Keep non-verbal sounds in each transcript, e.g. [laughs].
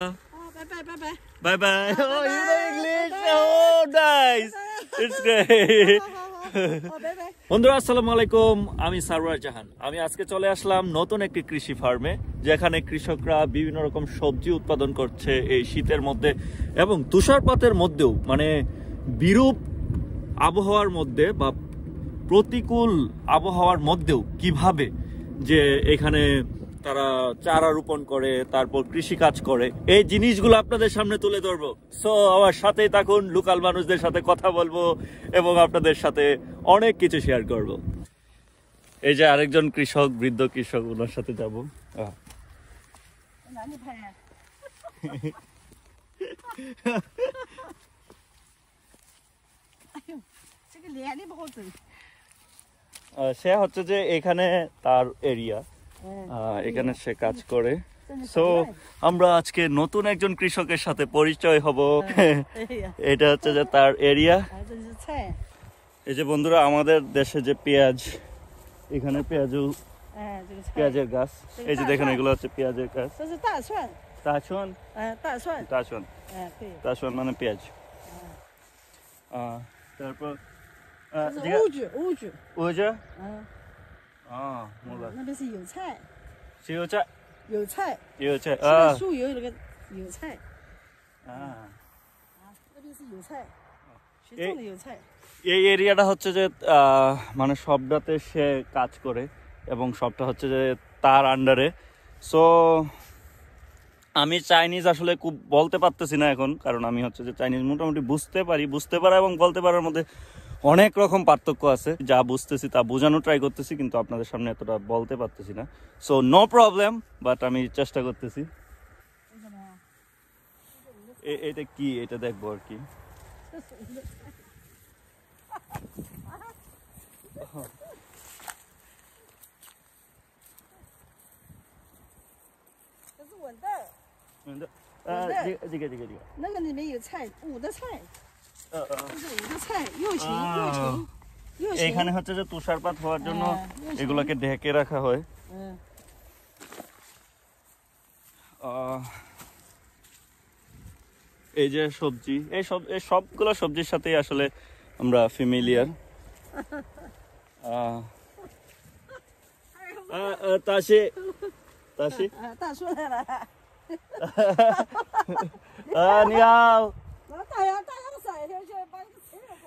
Oh, bye bye, bye bye. Bye bye. Oh, oh bye, you know English. Bye, oh, nice. It's [laughs] great. Oh, বন্ধুরা আসসালামু আলাইকুম আমি সারোয়ার জাহান আমি আজকে চলে আসলাম নতুন একটি কৃষি ফার্মে যেখানে কৃষকরা বিভিন্ন রকম সবজি উৎপাদন করছে এই শীতের মধ্যে এবং তুষারপাতের মধ্যেও মানে বিরূপ আবহাওয়ার মধ্যে বা প্রতিকূল আবহাওয়ার মধ্যেও কিভাবে যে এখানে তারা চারা রোপণ করে তারপর কৃষি কাজ করে এই জিনিসগুলো আপনাদের সামনে তুলে ধরবো সো আমার সাথে থাকুন লোকাল মানুষদের সাথে কথা বলবো এবং আপনাদের সাথে অনেক কিছু শেয়ার করব। এই যে আরেকজন কৃষক বৃদ্ধ কৃষক ওনার সাথে যাব [laughs] সে হচ্ছে যে এখানে তার এরিয়া হ্যাঁ। এখানে সে কাজ হ্যাঁ। করে সো আমরা আজকে নতুন একজন কৃষকের সাথে পরিচয় হব হ্যাঁ, [laughs] এটা হচ্ছে যে তার এরিয়া আচ্ছা, আচ্ছা, আচ্ছা। এই যে বন্ধুরা আমাদের দেশে যে পেঁয়াজ এখানে পেঁয়াজও পেঁয়াজের গাছ এই যে দেখেন এগুলো হচ্ছে পেঁয়াজের গাছ তাছন তাছন তাছন মানে পেঁয়াজ তারপর 啊，木兰。那边是油菜。是油菜。油菜。油菜啊。树油那个油菜。啊。啊，那边是油菜。এই এরিয়াটা হচ্ছে যে মানে সবটাতে সে কাজ করে এবং সবটা হচ্ছে যে তার আন্ডারে সো আমি চাইনিজ আসলে খুব বলতে পারতেছি না এখন কারণ আমি হচ্ছে যে চাইনিজ মোটামুটি বুঝতে পারি বুঝতে পারা এবং বলতে পারার মধ্যে অনেক রকম পার্থক্য আছে যা বুঝতেছি তা বোঝানো ট্রাই করতেছি কিন্তু আপনাদের সামনে এতটা বলতে পারতেছি না সো নো প্রবলেম বাট আমি চেষ্টা করতেছি এটা কি এটা দেখবো আর কি এখানে হচ্ছে যে তুষারপাত হওয়ার জন্য হ্যাঁ, এগুলাকে ঢেকে রাখা হয় হ্যাঁ। এই যে সবজি এই সব এই সবগুলো সবজির সাথেই আসলে আমরা ফ্যামিলিয়ার তাসি তাসি হ্যাঁ, নিয়াও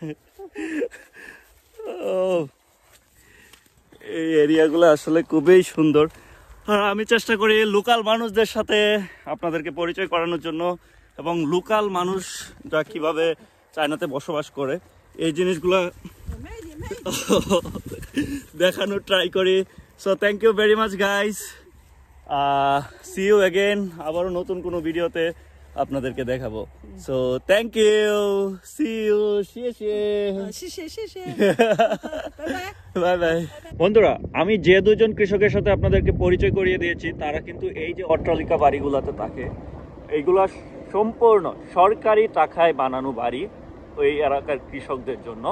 [laughs] এই এরিয়াগুলো আসলে খুবই সুন্দর আর আমি চেষ্টা করি লোকাল মানুষদের সাথে আপনাদেরকে পরিচয় করানোর জন্য এবং লোকাল মানুষরা কিভাবে চায়নাতে বসবাস করে এই জিনিসগুলো [laughs] দেখানোর ট্রাই করি so thank you very much guys see you again আবারও নতুন কোনো ভিডিওতে আপনাদেরকে দেখাবো so thank you see you bye bye বন্ধুরা আমি যে দুজন কৃষকের সাথে আপনাদেরকে পরিচয় করিয়ে দিয়েছি তারা কিন্তু এই যে অট্টালিকা বাড়িগুলোতে থাকে এইগুলা সম্পূর্ণ সরকারি টাকায় বানানো বাড়ি ওই এলাকার কৃষকদের জন্য